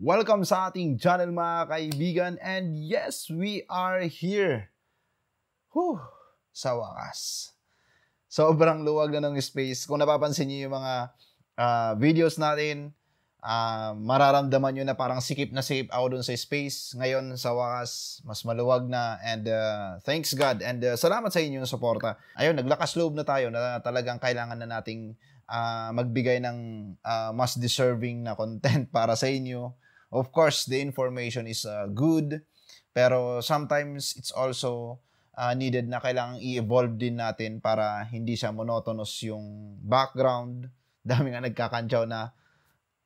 Welcome sa ating channel mga kaibigan and yes, we are here. Whew, sa wakas. Sobrang luwag na ng space. Kung napapansin niyo yung mga uh, videos natin, uh, mararamdaman niyo na parang sikip na sikip ako dun sa space. Ngayon, sa wakas, mas maluwag na and uh, thanks God and uh, salamat sa inyong suporta. Ayun, naglakas loob na tayo na talagang kailangan na nating uh, magbigay ng uh, mas deserving na content para sa inyo Of course, the information is uh, good, pero sometimes it's also uh, needed na kailangang i-evolve din natin para hindi siya monotonous yung background. Dami nga nagkakantsaw na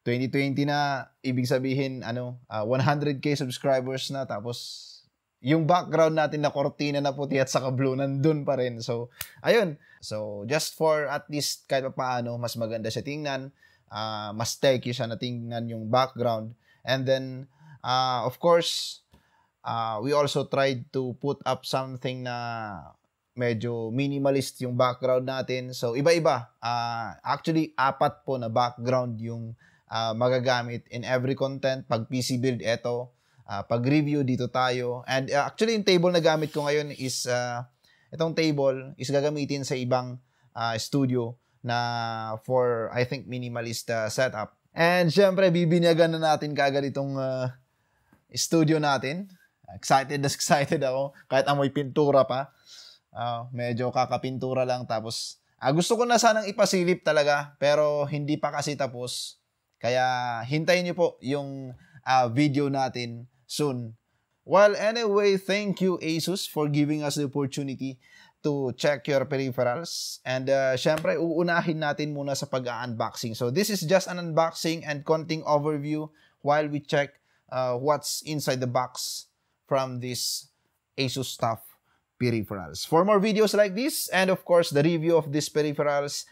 2020 na, ibig sabihin, ano, uh, 100k subscribers na, tapos yung background natin na kortina na puti at saka blue nandun pa rin. So, ayun. So, just for at least kahit pa paano, mas maganda siya tingnan. Uh, mas techy siya na tingnan yung background. And then, uh, of course, uh, we also tried to put up something na medyo minimalist yung background natin. So, iba-iba. Uh, actually, apat po na background yung uh, magagamit in every content. Pag PC build, eto. Uh, pag review, dito tayo. And uh, actually, yung table na gamit ko ngayon is, uh, itong table is gagamitin sa ibang uh, studio na for, I think, minimalist uh, setup. And syempre, bibinyagan na natin kagad itong uh, studio natin. Excited na excited ako. Kahit amoy pintura pa. Uh, medyo kakapintura lang. Tapos, uh, gusto ko na sanang ipasilip talaga. Pero hindi pa kasi tapos. Kaya hintayin niyo po yung uh, video natin soon. Well, anyway, thank you Asus for giving us the opportunity to check your peripherals. And uh, syempre, uunahin natin muna sa pag-unboxing. So this is just an unboxing and counting overview while we check uh, what's inside the box from this ASUS stuff peripherals. For more videos like this, and of course, the review of these peripherals,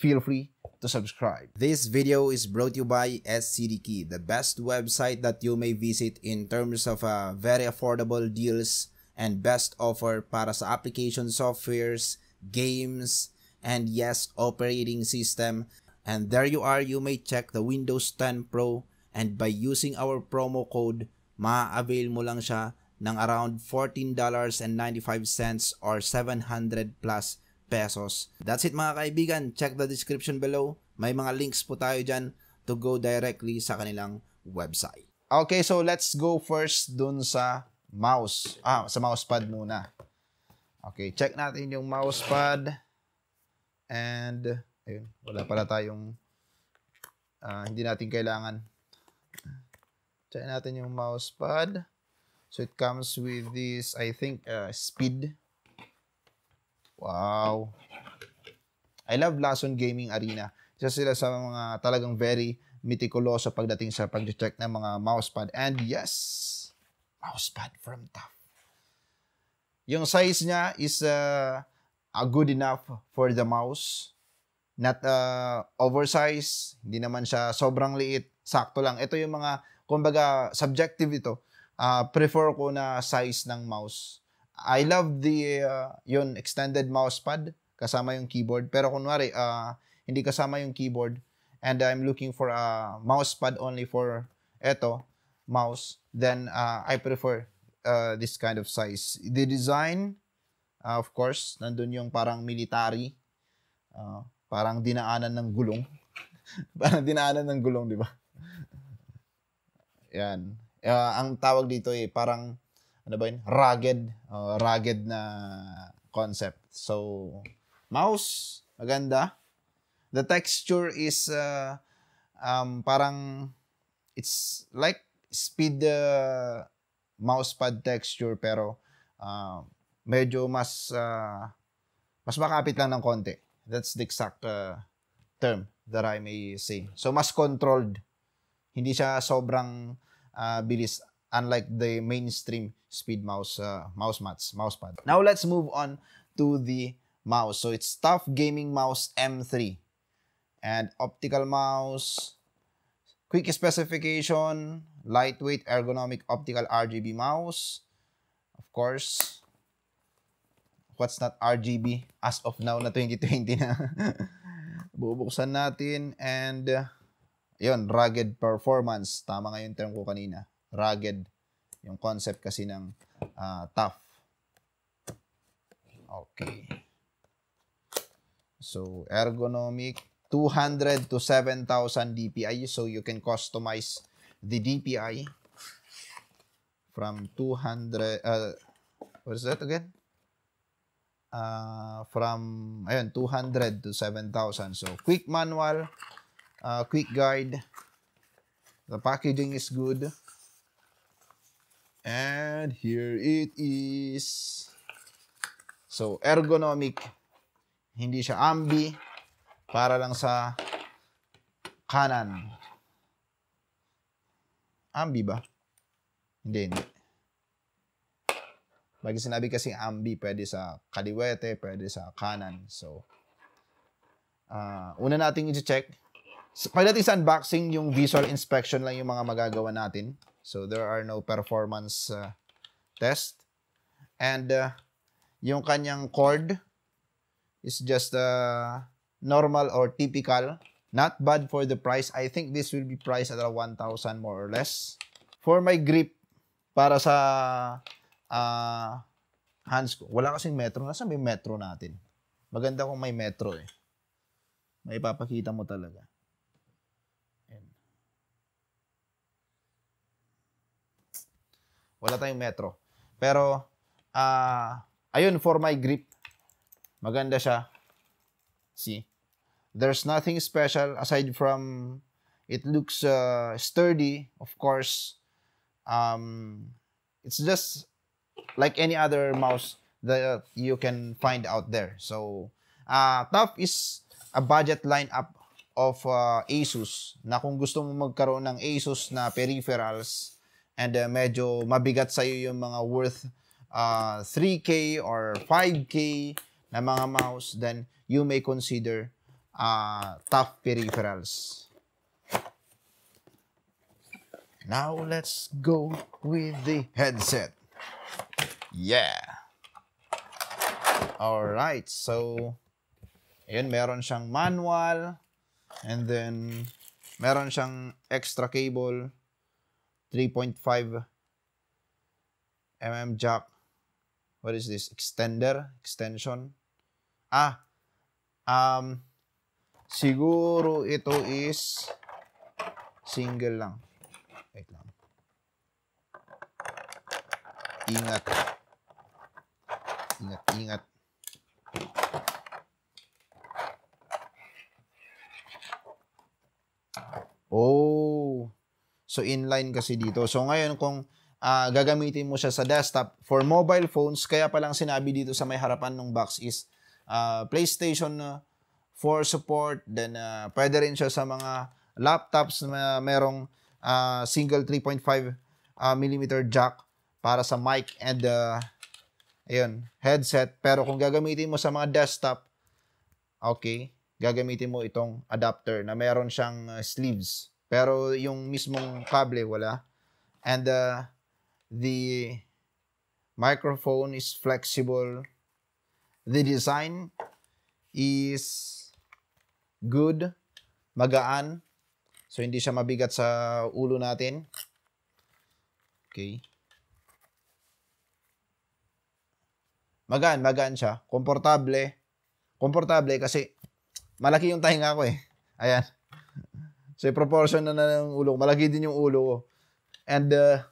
feel free to subscribe. This video is brought to you by SCDKey, the best website that you may visit in terms of uh, very affordable deals and best offer para sa application softwares, games, and yes, operating system. And there you are, you may check the Windows 10 Pro and by using our promo code, ma-avail mo lang siya ng around $14.95 or 700 plus pesos. That's it mga kaibigan. Check the description below. May mga links po tayo dyan to go directly sa kanilang website. Okay, so let's go first dun sa mouse. Ah, sa mousepad muna. Okay, check natin yung mousepad. And, ayun, wala pala tayong, uh, hindi natin kailangan. Check natin yung mousepad. So, it comes with this, I think, uh, speed. Wow. I love Lason Gaming Arena. Isa sila sa mga talagang very meticuloso pagdating sa pag-check ng mga mousepad. And yes, mouse pad from TAF. Yung size niya is uh, uh, good enough for the mouse. Not uh, oversized, hindi naman siya sobrang liit, sakto lang. Ito yung mga, kumbaga, subjective ito. Uh, prefer ko na size ng mouse. I love the, uh, yun, extended pad kasama yung keyboard. Pero kunwari, uh, hindi kasama yung keyboard and I'm looking for a mouse pad only for ito mouse, then uh, I prefer uh, this kind of size. The design, uh, of course, nandun yung parang military, uh, parang dinaanan ng gulong. parang dinaanan ng gulong, di ba? Yan. Uh, ang tawag dito eh, parang, ano ba yun? Rugged. Uh, rugged na concept. So, mouse, maganda. The texture is uh, um, parang, it's like speed uh, mousepad texture pero uh, medyo mas uh, mas makapit lang ng konti. That's the exact uh, term that I may say. So mas controlled. Hindi siya sobrang uh, bilis unlike the mainstream speed mouse uh, mouse mats, mousepad. Now let's move on to the mouse. So it's Tough Gaming Mouse M3 and optical mouse quick specification Lightweight ergonomic optical RGB mouse. Of course, what's not RGB as of now na 2020 na. Bubuksan natin and uh, yon rugged performance. Tama nga yung term ko kanina. Rugged. Yung concept kasi ng uh, tough. Okay. So, ergonomic 200 to 7,000 DPI. So, you can customize the DPI from 200, uh, what is that again? Uh, from, ayun, 200 to 7,000. So, quick manual, uh, quick guide. The packaging is good. And here it is. So, ergonomic. Hindi siya ambi. Para lang sa kanan. Ambi ba? Hindi, hindi. Pag sinabi kasi ambi, pwede sa kaliwete, pwede sa kanan. So, uh, una nating i-check. Pag natin sa unboxing, yung visual inspection lang yung mga magagawa natin. So, there are no performance uh, test. And, uh, yung kanyang cord is just uh, normal or typical Not bad for the price. I think this will be priced at 1,000 more or less. For my grip, para sa uh, hands ko, wala kasing metro. Nasa may metro natin. Maganda kung may metro eh. May papakita mo talaga. Ayan. Wala tayong metro. Pero, uh, ayun, for my grip, maganda siya. See? There's nothing special aside from it looks uh, sturdy, of course. Um, it's just like any other mouse that you can find out there. So, uh, TUF is a budget lineup of uh, Asus na kung gusto mo magkaroon ng Asus na peripherals and uh, medyo mabigat sa iyo yung mga worth uh, 3K or 5K na mga mouse, then you may consider uh, tough peripherals. Now let's go with the headset. Yeah. All right. So ayun meron siyang manual and then meron siyang extra cable 3.5 mm jack. What is this? Extender, extension. Ah. Um Siguro ito is single lang. Wait lang. Ingat. Ingat, ingat. Oh. So, inline kasi dito. So, ngayon kung uh, gagamitin mo siya sa desktop, for mobile phones, kaya palang sinabi dito sa may harapan ng box is uh, PlayStation uh, for support. Then, uh, pwede rin siya sa mga laptops na merong uh, single 3.5 uh, ah, millimeter jack para sa mic and uh, ayun, headset. Pero kung gagamitin mo sa mga desktop, okay, gagamitin mo itong adapter na meron siyang uh, sleeves. Pero yung mismong kable, wala. And uh, the microphone is flexible. The design is good, magaan. So, hindi siya mabigat sa ulo natin. Okay. Magaan, magaan siya. Komportable. Komportable kasi malaki yung tahinga ko eh. Ayan. So, proportion na na ng ulo ko. Malaki din yung ulo ko. And, uh,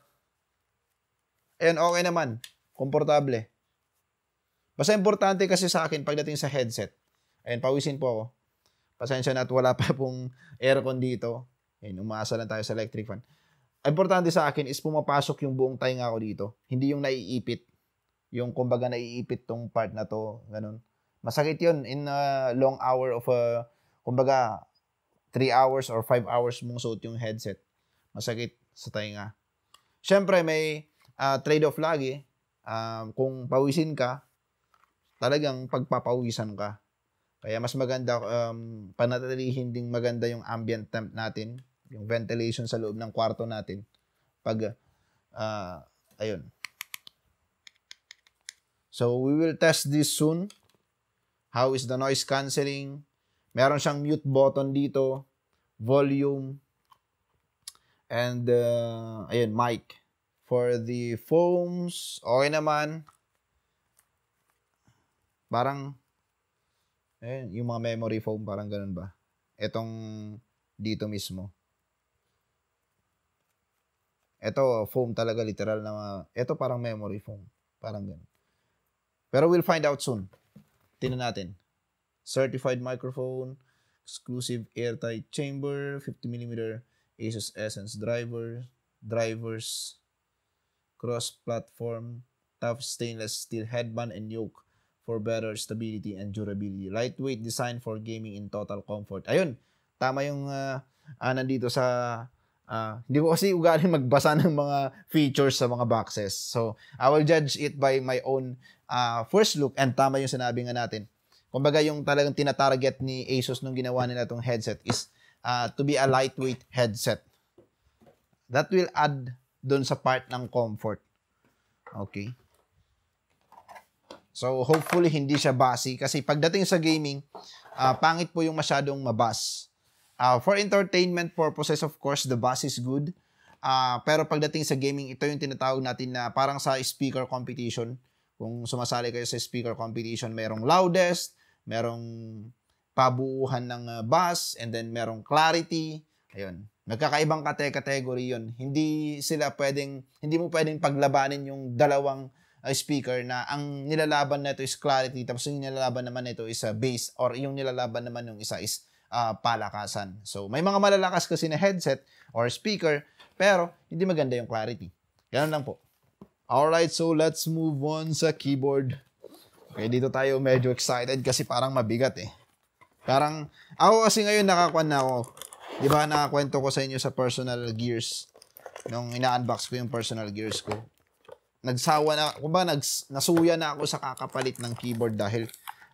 and okay naman. Komportable. Basta importante kasi sa akin pagdating sa headset. Ayan, pawisin po ako. Pasensya na at wala pa pong aircon dito. Ayun, umasa lang tayo sa electric fan. Importante sa akin is pumapasok yung buong tainga ko dito. Hindi yung naiipit. Yung kumbaga naiipit tong part na to. Ganun. Masakit yun in a long hour of a, kumbaga, 3 hours or 5 hours mong suot yung headset. Masakit sa tainga. Siyempre, may uh, trade-off lagi. Um, uh, kung pawisin ka, talagang pagpapawisan ka. Kaya mas maganda, um, panatilihin ding maganda yung ambient temp natin, yung ventilation sa loob ng kwarto natin. Pag, uh, ayun. So, we will test this soon. How is the noise cancelling? Meron siyang mute button dito, volume, and uh, ayun, mic. For the foams, okay naman. Parang Ayun, yung mga memory foam, parang ganun ba? Etong dito mismo. Ito, foam talaga, literal na, ito parang memory foam. Parang ganun. Pero we'll find out soon. Tinan natin. Certified microphone, exclusive airtight chamber, 50mm Asus Essence driver, drivers, cross-platform, tough stainless steel headband and yoke for better stability and durability. Lightweight design for gaming in total comfort. Ayun, tama yung uh, ah, nandito sa Uh, hindi ko kasi ugali magbasa ng mga features sa mga boxes. So, I will judge it by my own uh, first look and tama yung sinabi nga natin. Kumbaga yung talagang tinatarget ni Asus nung ginawa nila itong headset is uh, to be a lightweight headset. That will add doon sa part ng comfort. Okay. So hopefully hindi siya basi kasi pagdating sa gaming, uh, pangit po yung masyadong mabas. Uh, for entertainment purposes, of course, the bass is good. Uh, pero pagdating sa gaming, ito yung tinatawag natin na parang sa speaker competition. Kung sumasali kayo sa speaker competition, merong loudest, merong pabuuhan ng uh, bass, and then merong clarity. Ayun. Nagkakaibang kate category yun. Hindi sila pwedeng, hindi mo pwedeng paglabanin yung dalawang uh, speaker na ang nilalaban nito is clarity tapos yung nilalaban naman nito is uh, bass or yung nilalaban naman ng isa is uh, palakasan. So may mga malalakas kasi na headset or speaker pero hindi maganda yung clarity. Ganun lang po. Alright, so let's move on sa keyboard. Okay, dito tayo medyo excited kasi parang mabigat eh. Parang, ako kasi ngayon nakakuan na ako. Di ba nakakwento ko sa inyo sa personal gears nung ina-unbox ko yung personal gears ko nagsawa na, kumbaga nags, nasuya na ako sa kakapalit ng keyboard dahil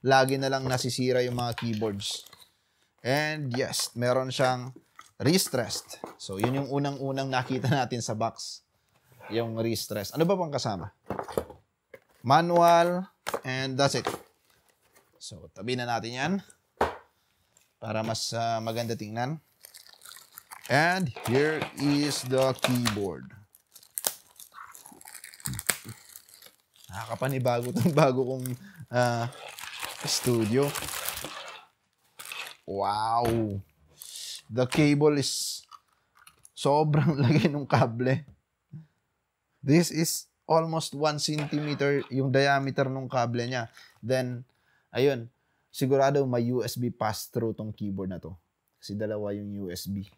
lagi na lang nasisira yung mga keyboards. And yes, meron siyang wrist rest. So, yun yung unang-unang nakita natin sa box. Yung wrist rest. Ano ba pang kasama? Manual, and that's it. So, tabi na natin yan para mas uh, maganda tingnan. And here is the keyboard. Nakakapanibago itong bago kong uh, studio. Wow! The cable is sobrang laki ng kable. This is almost 1 centimeter yung diameter ng kable niya. Then, ayun, sigurado may USB pass-through tong keyboard na to. Kasi dalawa yung USB.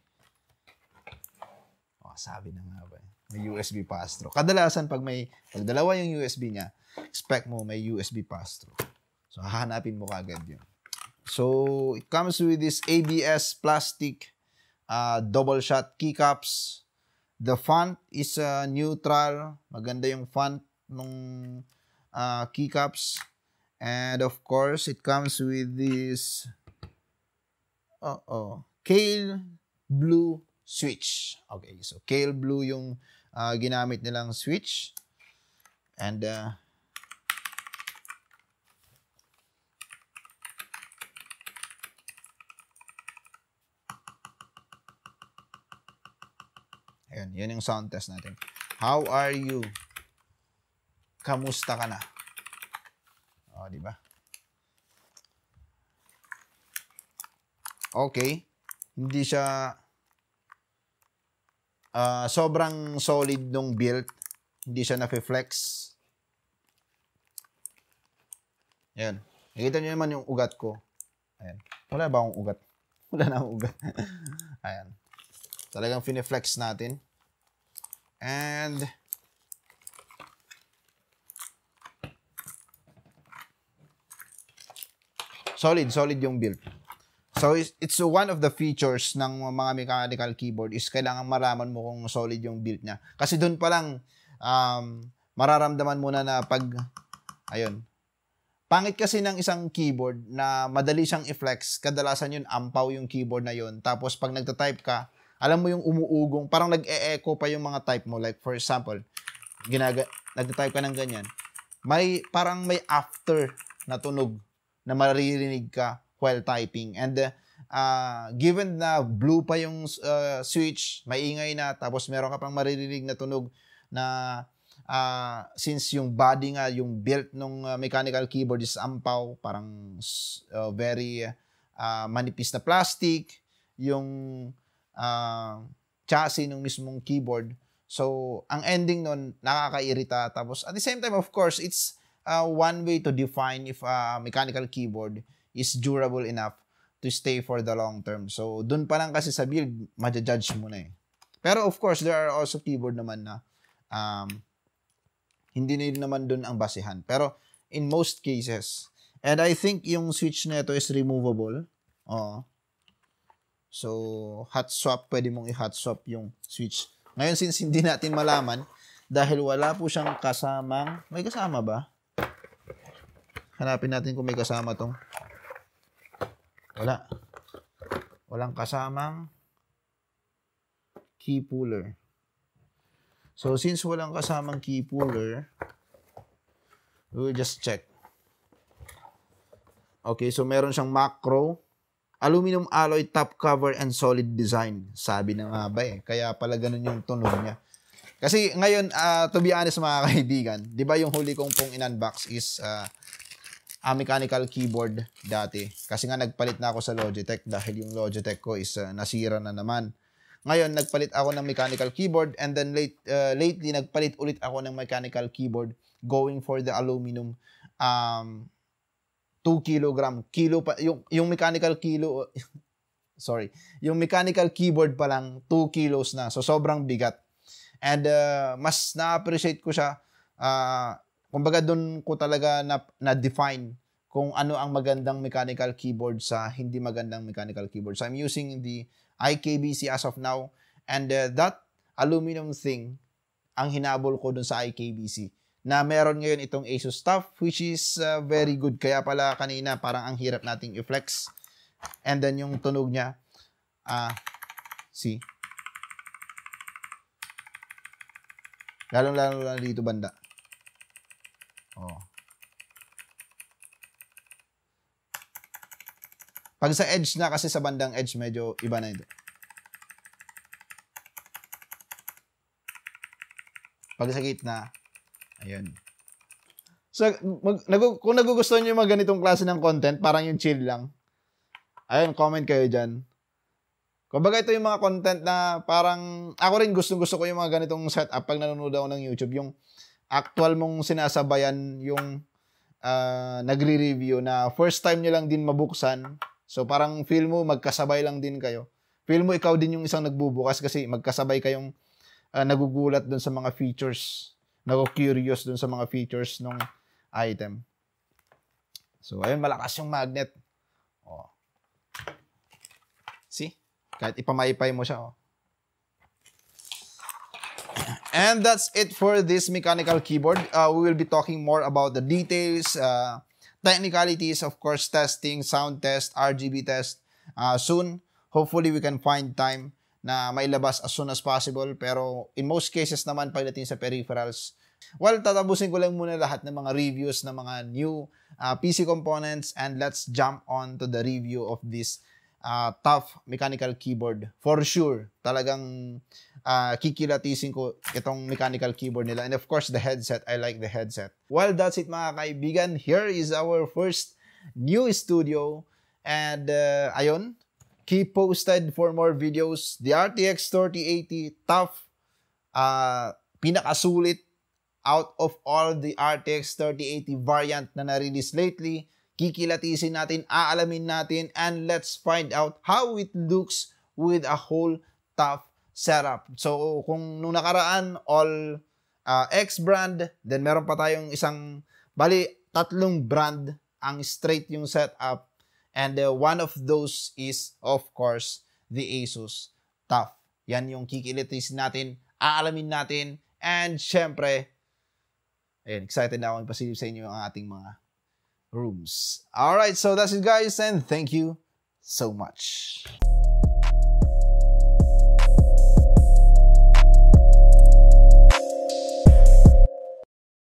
Sabi na nga ba. Eh. May USB pass-through. Kadalasan, pag may, pag dalawa yung USB niya, expect mo may USB pass-through. So, hahanapin mo kagad yun. So, it comes with this ABS plastic uh, double shot keycaps. The font is uh, neutral. Maganda yung font ng uh, ah, keycaps. And of course, it comes with this uh-oh, kale blue switch. Okay, so kale blue yung uh, ginamit nilang switch. And uh, Ayun, yun yung sound test natin. How are you? Kamusta ka na? O, oh, di ba? Okay. Hindi siya Uh, sobrang solid nung build. Hindi siya na-flex. Ayan. Nakita nyo naman yung ugat ko. Ayan. Wala ba akong ugat? Wala na akong ugat. Ayan. Talagang fine-flex natin. And... Solid, solid yung build. So, it's one of the features ng mga mechanical keyboard is kailangan maraman mo kung solid yung build niya. Kasi doon pa lang, um, mararamdaman mo na na pag, ayun, Pangit kasi ng isang keyboard na madali siyang i-flex, kadalasan yun ampaw yung keyboard na yun. Tapos pag nagta-type ka, alam mo yung umuugong, parang nag-e-echo pa yung mga type mo. Like for example, ginaga nagta-type ka ng ganyan. May parang may after na tunog na maririnig ka while typing. And uh, ah, given na blue pa yung uh, switch, maingay na, tapos meron ka pang maririnig na tunog na uh, since yung body nga, yung built ng uh, mechanical keyboard is ampaw, parang uh, very uh, manipis na plastic, yung uh, chassis ng mismong keyboard. So, ang ending nun, nakakairita. Tapos, at the same time, of course, it's uh, one way to define if a uh, mechanical keyboard is durable enough to stay for the long term. So, dun pa lang kasi sa build, maja-judge mo na eh. Pero of course, there are also keyboard naman na um, hindi na yun naman dun ang basehan. Pero in most cases, and I think yung switch na ito is removable. Oh. So, hot swap, pwede mong i-hot swap yung switch. Ngayon, since hindi natin malaman, dahil wala po siyang kasamang, may kasama ba? Hanapin natin kung may kasama tong wala. Walang kasamang key puller. So, since walang kasamang key puller, we'll just check. Okay, so meron siyang macro, aluminum alloy top cover and solid design. Sabi na nga ba eh. Kaya pala ganun yung tunog niya. Kasi ngayon, uh, to be honest mga kaibigan, di ba yung huli kong pong in-unbox is uh, uh, mechanical keyboard dati. Kasi nga nagpalit na ako sa Logitech dahil yung Logitech ko is uh, nasira na naman. Ngayon, nagpalit ako ng mechanical keyboard and then late, uh, lately, nagpalit ulit ako ng mechanical keyboard going for the aluminum um, 2 kilogram. Kilo pa, yung, yung mechanical kilo, sorry, yung mechanical keyboard pa lang 2 kilos na. So, sobrang bigat. And uh, mas na-appreciate ko siya uh, Kumbaga doon ko talaga na, na-define kung ano ang magandang mechanical keyboard sa hindi magandang mechanical keyboard. So I'm using the IKBC as of now and uh, that aluminum thing ang hinabol ko doon sa IKBC na meron ngayon itong Asus stuff which is uh, very good. Kaya pala kanina parang ang hirap nating i-flex. And then yung tunog niya, ah, uh, see? Lalong-lalo lalo dito banda. Oh. Pag sa edge na kasi sa bandang edge medyo iba na ito. Pag sa gitna, ayun. So, mag, nagu, kung nagugustuhan niyo yung mga ganitong klase ng content, parang yung chill lang. Ayun, comment kayo dyan. Kumbaga ito yung mga content na parang, ako rin gustong gusto ko yung mga ganitong setup pag nanonood ako ng YouTube. Yung actual mong sinasabayan yung uh, nagre-review na first time niya lang din mabuksan. So parang feel mo magkasabay lang din kayo. Feel mo ikaw din yung isang nagbubukas kasi magkasabay kayong uh, nagugulat dun sa mga features, nago-curious dun sa mga features ng item. So ayun, malakas yung magnet. Oh. See? Kahit ipamaipay mo siya, oh. And that's it for this mechanical keyboard. Uh, we will be talking more about the details, uh, technicalities, of course, testing, sound test, RGB test uh, soon. Hopefully, we can find time na mailabas as soon as possible. Pero in most cases naman, pagdating sa peripherals, well, tatapusin ko lang muna lahat ng mga reviews ng mga new uh, PC components and let's jump on to the review of this uh, tough mechanical keyboard. For sure, talagang uh, kikilatisin ko itong mechanical keyboard nila. And of course, the headset. I like the headset. Well, that's it mga kaibigan. Here is our first new studio. And uh, ayun, keep posted for more videos. The RTX 3080 tough, uh, pinakasulit out of all the RTX 3080 variant na na-release lately. Kikilatisin natin, aalamin natin, and let's find out how it looks with a whole tough setup. So, kung nung nakaraan, all uh, ah, X brand, then meron pa tayong isang, bali, tatlong brand ang straight yung setup. And uh, one of those is, of course, the Asus TUF. Yan yung kikilitis natin, aalamin natin, and syempre, ayun, excited na ako ipasilip sa inyo ang ating mga rooms. Alright, so that's it guys, and thank you so much.